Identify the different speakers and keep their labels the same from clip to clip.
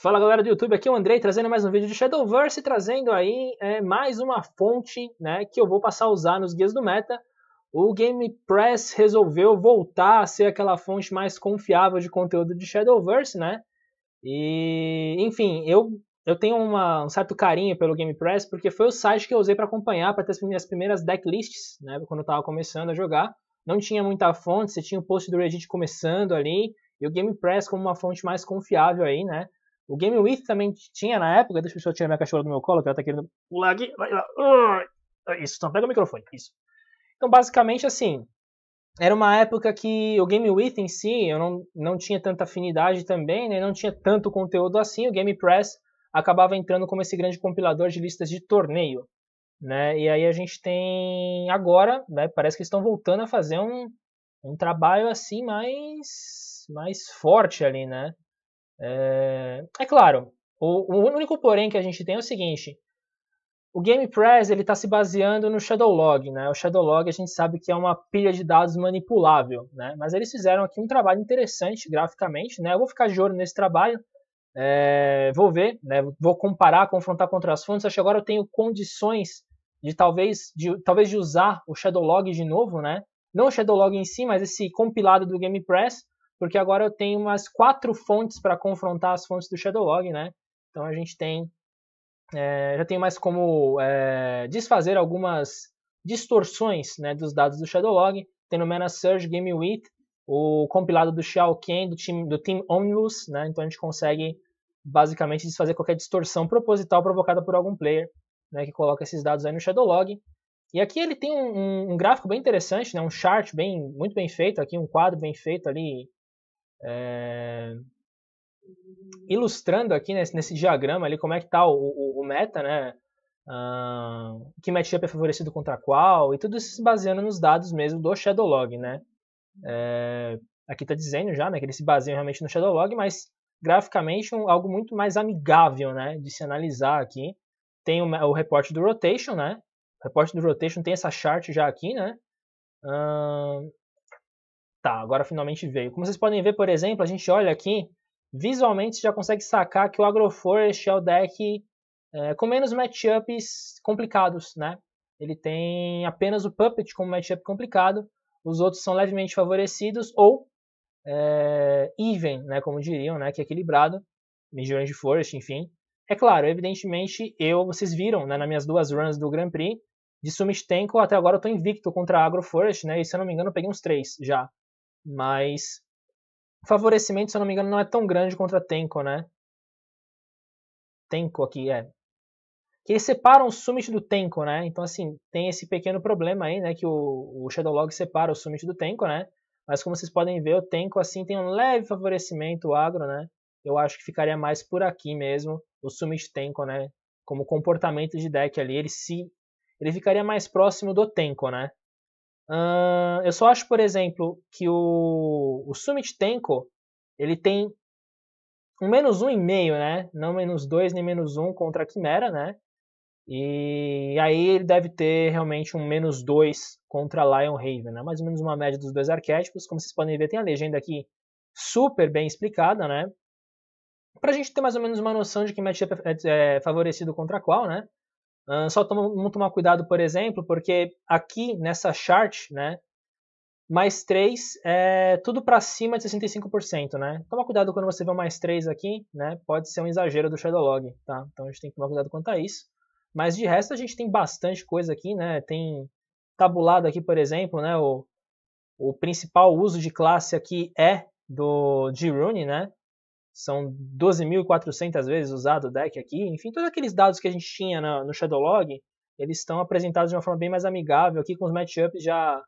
Speaker 1: Fala galera do YouTube, aqui é o Andrei trazendo mais um vídeo de Shadowverse, trazendo aí é, mais uma fonte né, que eu vou passar a usar nos guias do meta. O Game Press resolveu voltar a ser aquela fonte mais confiável de conteúdo de Shadowverse, né? E, enfim, eu, eu tenho uma, um certo carinho pelo Game Press porque foi o site que eu usei para acompanhar, para ter as minhas primeiras decklists, né? Quando eu estava começando a jogar. Não tinha muita fonte, você tinha o post do Reddit começando ali, e o Game Press como uma fonte mais confiável aí, né? O Game With também tinha na época, deixa eu tirar minha cachorra do meu colo, que ela tá querendo pular aqui. Vai lá. Ah, isso, então pega o microfone. Isso. Então, basicamente, assim, era uma época que o Game With em si, eu não, não tinha tanta afinidade também, né? Não tinha tanto conteúdo assim. O Game Press acabava entrando como esse grande compilador de listas de torneio, né? E aí a gente tem agora, né? Parece que estão voltando a fazer um, um trabalho assim mais mais forte ali, né? É, é claro, o, o, único porém que a gente tem é o seguinte, o Game Press ele está se baseando no Shadow Log, né? O Shadow Log a gente sabe que é uma pilha de dados manipulável, né? Mas eles fizeram aqui um trabalho interessante graficamente, né? Eu vou ficar de olho nesse trabalho, é, vou ver, né? Vou comparar, confrontar contra as fontes. Acho que agora eu tenho condições de talvez de, talvez de usar o Shadow Log de novo, né? Não o Shadow Log em si, mas esse compilado do Game Press porque agora eu tenho umas quatro fontes para confrontar as fontes do Shadowlog, né? Então a gente tem é, já tem mais como é, desfazer algumas distorções né, dos dados do Shadowlog, tendo Mana Surge, Game With, o compilado do Xiao Ken, do, time, do Team Omnibus, né? Então a gente consegue basicamente desfazer qualquer distorção proposital provocada por algum player, né, que coloca esses dados aí no Shadowlog. E aqui ele tem um, um, um gráfico bem interessante, né, um chart bem, muito bem feito, aqui um quadro bem feito ali, é, ilustrando aqui nesse, nesse, diagrama ali como é que está o, o, o, meta, né? Uh, que matchup é favorecido contra qual, e tudo isso se baseando nos dados mesmo do Shadowlog, né? É, aqui está dizendo já, né, que ele se baseia realmente no Shadowlog, mas graficamente um, algo muito mais amigável, né, de se analisar aqui. Tem o, o reporte do Rotation, né? O reporte do Rotation tem essa chart já aqui, né? agora finalmente veio. Como vocês podem ver, por exemplo, a gente olha aqui, visualmente você já consegue sacar que o Agroforest é o deck é, com menos matchups complicados, né? Ele tem apenas o Puppet como matchup complicado, os outros são levemente favorecidos ou é, even, né, como diriam, né, que é equilibrado, de Forest, enfim. É claro, evidentemente, eu, vocês viram, né, nas minhas duas runs do Grand Prix, de Summit Tenko, até agora eu tô invicto contra a Agro Forest, né, e se eu não me engano eu peguei uns três já. Mas o favorecimento, se eu não me engano, não é tão grande contra Tenko, né? Tenko aqui, é. Que eles separam o Summit do Tenko, né? Então, assim, tem esse pequeno problema aí, né? Que o, o Shadowlog separa o Summit do Tenko, né? Mas como vocês podem ver, o Tenko, assim, tem um leve favorecimento o agro, né? Eu acho que ficaria mais por aqui mesmo, o Summit Tenko, né? Como comportamento de deck ali, ele se... Ele ficaria mais próximo do Tenko, né? Uh, eu só acho, por exemplo, que o, o Summit Tenko ele tem um menos um e meio, né? Não menos dois nem menos um contra a Quimera, né? E aí ele deve ter realmente um menos dois contra Lionhaven, né? Mais ou menos uma média dos dois arquétipos. Como vocês podem ver, tem a legenda aqui super bem explicada, né? Pra gente ter mais ou menos uma noção de que matchup é, é, é favorecido contra qual, né? só vamos tomar cuidado, por exemplo, porque aqui nessa chart, né, mais 3 é tudo para cima de 65%, né? Toma cuidado quando você vê o mais 3 aqui, né? Pode ser um exagero do Shadowlog, tá? Então a gente tem que tomar cuidado quanto a isso. Mas de resto a gente tem bastante coisa aqui, né? Tem tabulado aqui, por exemplo, né? O, o principal uso de classe aqui é do g Rune, né? são 12.400 vezes usado o deck aqui, enfim, todos aqueles dados que a gente tinha no, no Shadowlog, eles estão apresentados de uma forma bem mais amigável aqui com os matchups já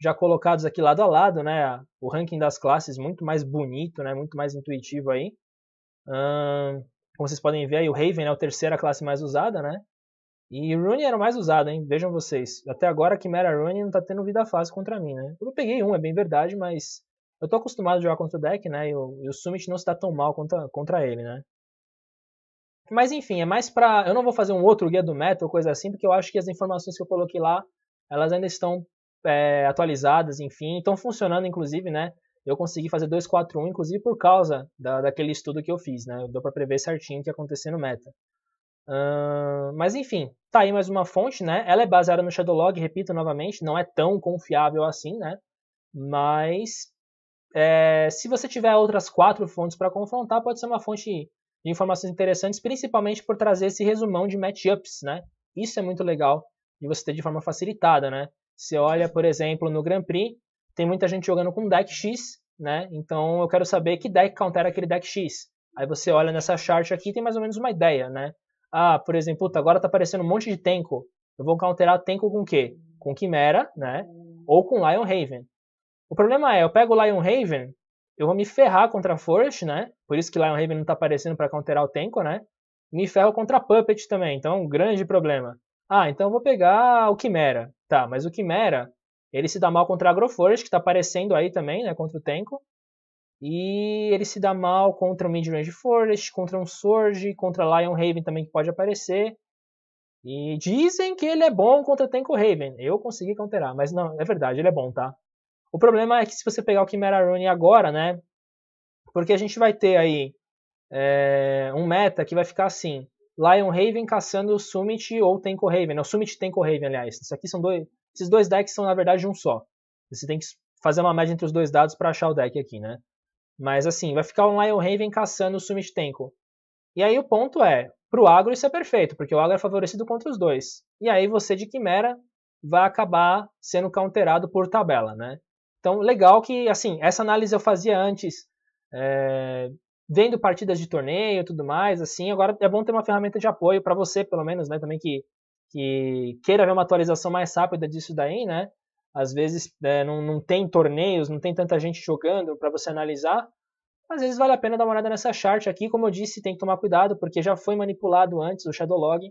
Speaker 1: já colocados aqui lado a lado, né? O ranking das classes muito mais bonito, né? Muito mais intuitivo aí. Hum, como vocês podem ver aí, o Raven é a terceira classe mais usada, né? E Rune era o mais usado, hein? Vejam vocês. Até agora a Chimera Rune não tá tendo vida fácil contra mim, né? Eu peguei um, é bem verdade, mas eu tô acostumado a jogar contra o deck, né? E o, e o Summit não se dá tão mal contra, contra ele, né? Mas enfim, é mais pra. Eu não vou fazer um outro guia do meta ou coisa assim, porque eu acho que as informações que eu coloquei lá, elas ainda estão é, atualizadas, enfim, estão funcionando, inclusive, né? Eu consegui fazer 241, inclusive por causa da, daquele estudo que eu fiz, né? Deu para prever certinho o que ia acontecer no meta. Uh, mas enfim, tá aí mais uma fonte, né? Ela é baseada no Shadowlog, repito novamente, não é tão confiável assim, né? Mas é, se você tiver outras quatro fontes para confrontar, pode ser uma fonte de informações interessantes, principalmente por trazer esse resumão de matchups, né? Isso é muito legal de você ter de forma facilitada, né? Você olha, por exemplo, no Grand Prix, tem muita gente jogando com deck X, né? Então eu quero saber que deck counter aquele deck X. Aí você olha nessa chart aqui tem mais ou menos uma ideia, né? Ah, por exemplo, puta, agora tá aparecendo um monte de Tenko. Eu vou counterar Tenko com o quê? Com Quimera, né? Ou com Lion Raven. O problema é, eu pego o Lion Raven, eu vou me ferrar contra a Forest, né? Por isso que Lion Raven não tá aparecendo para counterar o Tenko, né? Me ferro contra a Puppet também, então é um grande problema. Ah, então eu vou pegar o Quimera. Tá, mas o Quimera, ele se dá mal contra a Agroforest, que tá aparecendo aí também, né? Contra o Tenko. E ele se dá mal contra o Midrange Forest, contra um Surge, contra Lion Raven também que pode aparecer. E dizem que ele é bom contra Tenko Raven. Eu consegui counterar, mas não, é verdade, ele é bom, tá? O problema é que se você pegar o Chimera Rune agora, né? Porque a gente vai ter aí é, um meta que vai ficar assim: Lion Raven caçando o Summit ou Tenko Raven. Não, né, Summit Tenko Raven, aliás. Isso aqui são dois, esses dois decks são na verdade um só. Você tem que fazer uma média entre os dois dados para achar o deck aqui, né? Mas assim, vai ficar um Lion Raven caçando o Summit Tenko. E aí o ponto é, pro agro isso é perfeito, porque o agro é favorecido contra os dois. E aí você de Chimera vai acabar sendo counterado por tabela, né? Então, legal que, assim, essa análise eu fazia antes, é, vendo partidas de torneio e tudo mais, assim, agora é bom ter uma ferramenta de apoio para você, pelo menos, né, também que, que queira ver uma atualização mais rápida disso daí, né, às vezes é, não, não tem torneios, não tem tanta gente jogando para você analisar, às vezes vale a pena dar uma olhada nessa chart aqui, como eu disse, tem que tomar cuidado, porque já foi manipulado antes o Shadowlog,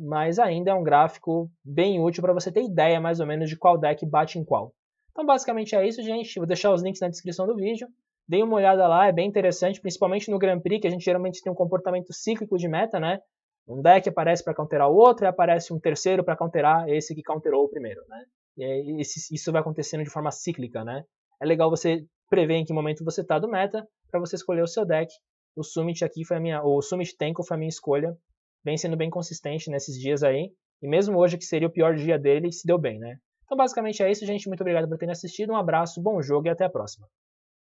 Speaker 1: mas ainda é um gráfico bem útil para você ter ideia mais ou menos de qual deck bate em qual. Então, basicamente é isso, gente. Vou deixar os links na descrição do vídeo. Deem uma olhada lá, é bem interessante, principalmente no Grand Prix, que a gente geralmente tem um comportamento cíclico de meta, né? Um deck aparece para counterar o outro e aparece um terceiro para counterar esse que counterou o primeiro, né? E isso vai acontecendo de forma cíclica, né? É legal você prever em que momento você está do meta para você escolher o seu deck. O Summit aqui foi a minha, o Summit Tenko foi a minha escolha, vem sendo bem consistente nesses dias aí. E mesmo hoje que seria o pior dia dele, se deu bem, né? Então, basicamente é isso, gente. Muito obrigado por terem assistido. Um abraço, bom jogo e até a próxima.